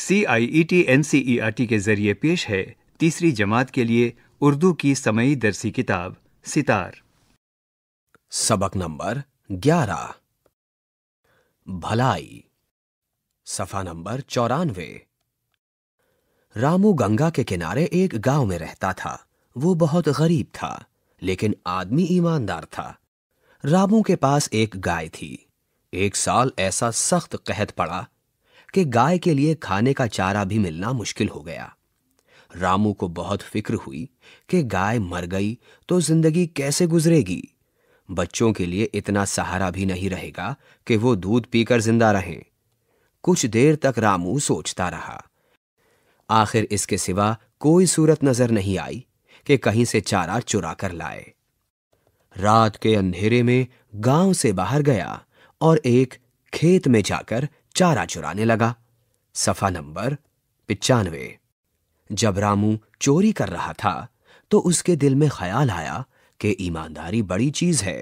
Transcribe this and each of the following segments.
C I E T N C E R T के जरिए पेश है तीसरी जमात के लिए उर्दू की समयी दरसी किताब सितार सबक नंबर ग्यारह भलाई सफा नंबर चौरानवे रामू गंगा के किनारे एक गांव में रहता था वो बहुत गरीब था लेकिन आदमी ईमानदार था रामू के पास एक गाय थी एक साल ऐसा सख्त कहत पड़ा कि गाय के लिए खाने का चारा भी मिलना मुश्किल हो गया रामू को बहुत फिक्र हुई कि गाय मर गई तो जिंदगी कैसे गुजरेगी बच्चों के लिए इतना सहारा भी नहीं रहेगा कि वो दूध पीकर जिंदा रहें कुछ देर तक रामू सोचता रहा आखिर इसके सिवा कोई सूरत नजर नहीं आई कि कहीं से चारा चुरा कर लाए रात के अंधेरे में गांव से बाहर गया और एक खेत में जाकर चारा चुराने लगा सफा नंबर पिचानवे जब रामू चोरी कर रहा था तो उसके दिल में ख्याल आया कि ईमानदारी बड़ी चीज है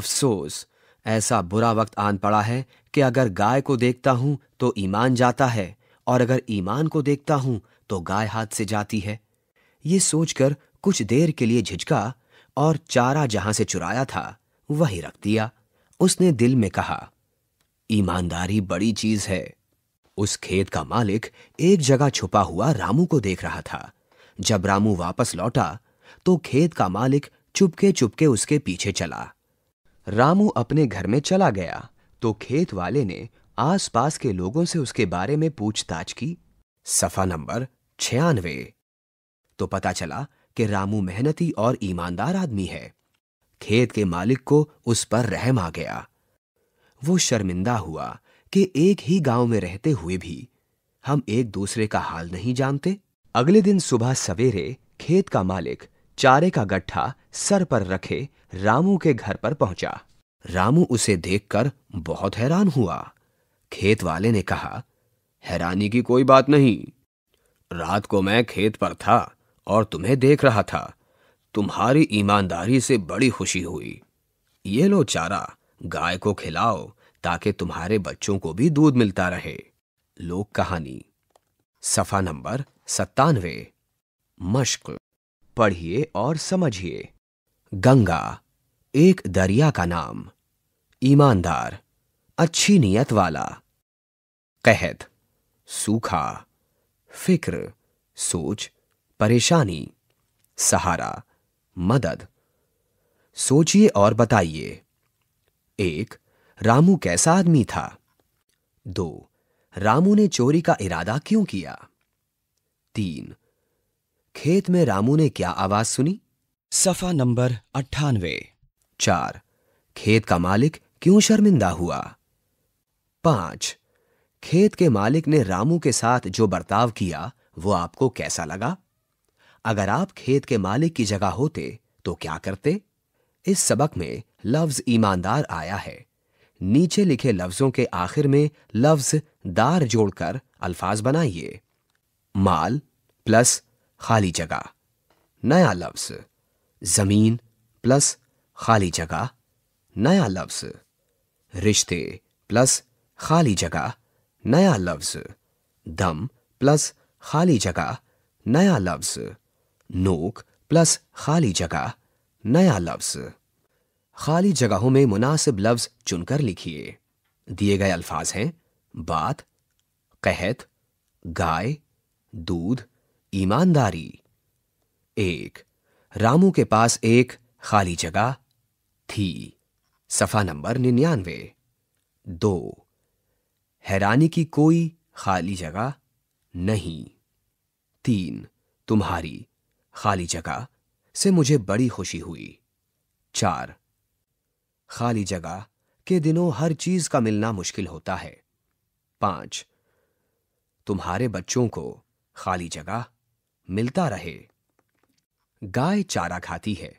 अफसोस ऐसा बुरा वक्त आन पड़ा है कि अगर गाय को देखता हूं तो ईमान जाता है और अगर ईमान को देखता हूं तो गाय हाथ से जाती है ये सोचकर कुछ देर के लिए झिझका और चारा जहां से चुराया था वहीं रख दिया उसने दिल में कहा ईमानदारी बड़ी चीज है उस खेत का मालिक एक जगह छुपा हुआ रामू को देख रहा था जब रामू वापस लौटा तो खेत का मालिक चुपके चुपके उसके पीछे चला रामू अपने घर में चला गया तो खेत वाले ने आसपास के लोगों से उसके बारे में पूछताछ की सफा नंबर छियानवे तो पता चला कि रामू मेहनती और ईमानदार आदमी है खेत के मालिक को उस पर रहम आ गया वो शर्मिंदा हुआ कि एक ही गांव में रहते हुए भी हम एक दूसरे का हाल नहीं जानते अगले दिन सुबह सवेरे खेत का मालिक चारे का गट्ठा सर पर रखे रामू के घर पर पहुंचा रामू उसे देखकर बहुत हैरान हुआ खेत वाले ने कहा हैरानी की कोई बात नहीं रात को मैं खेत पर था और तुम्हें देख रहा था तुम्हारी ईमानदारी से बड़ी खुशी हुई ये लो चारा गाय को खिलाओ ताकि तुम्हारे बच्चों को भी दूध मिलता रहे लोक कहानी सफा नंबर सत्तानवे मश्क पढ़िए और समझिए गंगा एक दरिया का नाम ईमानदार अच्छी नीयत वाला कहत सूखा फिक्र सोच परेशानी सहारा मदद सोचिए और बताइए एक रामू कैसा आदमी था दो रामू ने चोरी का इरादा क्यों किया तीन खेत में रामू ने क्या आवाज सुनी सफा नंबर अट्ठानवे चार खेत का मालिक क्यों शर्मिंदा हुआ पांच खेत के मालिक ने रामू के साथ जो बर्ताव किया वो आपको कैसा लगा अगर आप खेत के मालिक की जगह होते तो क्या करते इस सबक में लफ्ज ईमानदार आया है नीचे लिखे लफ्जों के आखिर में लफ्ज दार जोड़कर अल्फाज बनाइए माल प्लस खाली जगह नया लफ्ज जमीन प्लस खाली जगह नया लफ्ज रिश्ते प्लस खाली जगह नया लफ्ज दम प्लस खाली जगह नया लफ्ज नोक प्लस खाली जगह नया लफ्ज़ खाली जगहों में मुनासिब लफ्ज चुनकर लिखिए दिए गए अल्फाज हैं बात कहत गाय दूध ईमानदारी एक रामू के पास एक खाली जगह थी सफा नंबर निन्यानवे दो हैरानी की कोई खाली जगह नहीं तीन तुम्हारी खाली जगह से मुझे बड़ी खुशी हुई चार खाली जगह के दिनों हर चीज का मिलना मुश्किल होता है पांच तुम्हारे बच्चों को खाली जगह मिलता रहे गाय चारा खाती है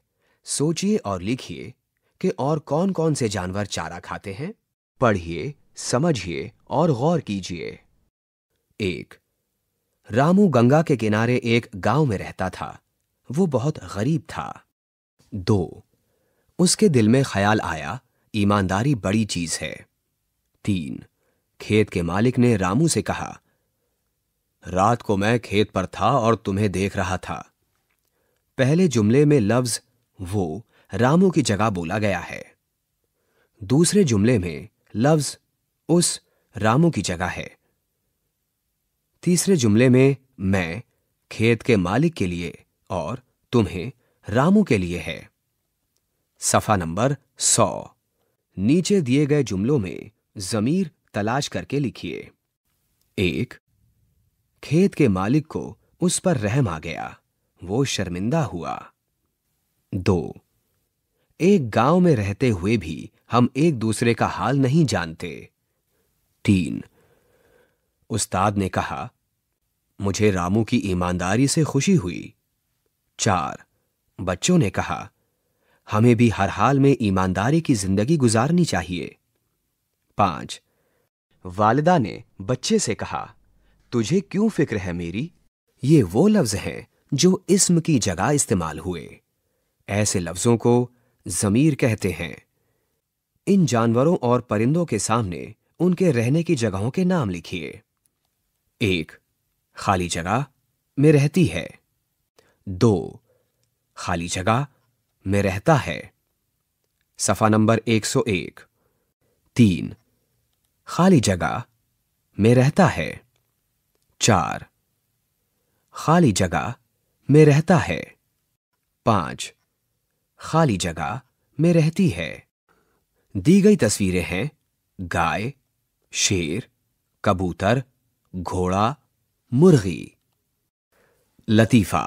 सोचिए और लिखिए कि और कौन कौन से जानवर चारा खाते हैं पढ़िए समझिए और गौर कीजिए एक रामू गंगा के किनारे एक गांव में रहता था वो बहुत गरीब था दो उसके दिल में ख्याल आया ईमानदारी बड़ी चीज है तीन खेत के मालिक ने रामू से कहा रात को मैं खेत पर था और तुम्हें देख रहा था पहले जुमले में लफ्ज वो रामू की जगह बोला गया है दूसरे जुमले में लफ्ज उस रामू की जगह है तीसरे जुमले में मैं खेत के मालिक के लिए और तुम्हें रामू के लिए है सफा नंबर सौ नीचे दिए गए जुमलों में जमीर तलाश करके लिखिए एक खेत के मालिक को उस पर रहम आ गया वो शर्मिंदा हुआ दो एक गांव में रहते हुए भी हम एक दूसरे का हाल नहीं जानते तीन उस्ताद ने कहा मुझे रामू की ईमानदारी से खुशी हुई चार बच्चों ने कहा हमें भी हर हाल में ईमानदारी की जिंदगी गुजारनी चाहिए पांच वालदा ने बच्चे से कहा तुझे क्यों फिक्र है मेरी ये वो लफ्ज हैं जो इस्म की जगह इस्तेमाल हुए ऐसे लफ्जों को जमीर कहते हैं इन जानवरों और परिंदों के सामने उनके रहने की जगहों के नाम लिखिए एक खाली जगह में रहती है दो खाली जगह में रहता है सफा नंबर 101 तीन खाली जगह में रहता है चार खाली जगह में रहता है पांच खाली जगह में रहती है दी गई तस्वीरें हैं गाय शेर कबूतर घोड़ा मुर्गी लतीफ़ा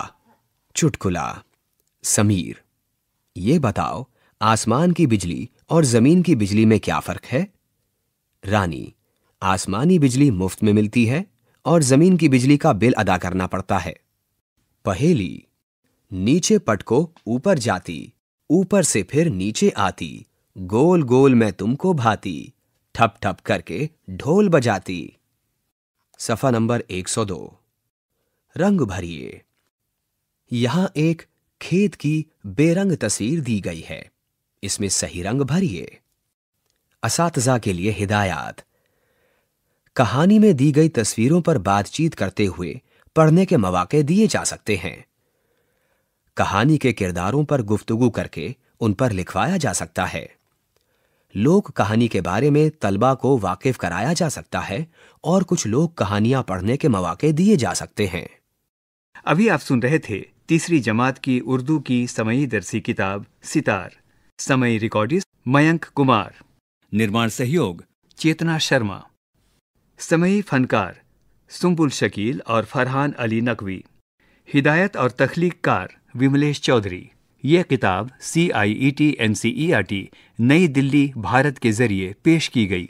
चुटकुला समीर ये बताओ आसमान की बिजली और जमीन की बिजली में क्या फर्क है रानी आसमानी बिजली मुफ्त में मिलती है और जमीन की बिजली का बिल अदा करना पड़ता है पहेली नीचे पटको ऊपर जाती ऊपर से फिर नीचे आती गोल गोल मैं तुमको भाती ठप ठप करके ढोल बजाती सफा नंबर 102 रंग भरिए यहां एक खेत की बेरंग तस्वीर दी गई है इसमें सही रंग भरिए असातजा के लिए हिदायत कहानी में दी गई तस्वीरों पर बातचीत करते हुए पढ़ने के मौाक़े दिए जा सकते हैं कहानी के किरदारों पर गुफ्तगु करके उन पर लिखवाया जा सकता है लोक कहानी के बारे में तलबा को वाकिफ कराया जा सकता है और कुछ लोग कहानियां पढ़ने के मौाक़े दिए जा सकते हैं अभी आप सुन रहे थे तीसरी जमात की उर्दू की समयी दरसी किताब सितार समय रिकॉर्डिस्ट मयंक कुमार निर्माण सहयोग चेतना शर्मा समयी फनकार सुम्बुल शकील और फरहान अली नकवी हिदायत और तख्लीककार विमलेश चौधरी यह किताब C I E T N C E R T नई दिल्ली भारत के जरिए पेश की गई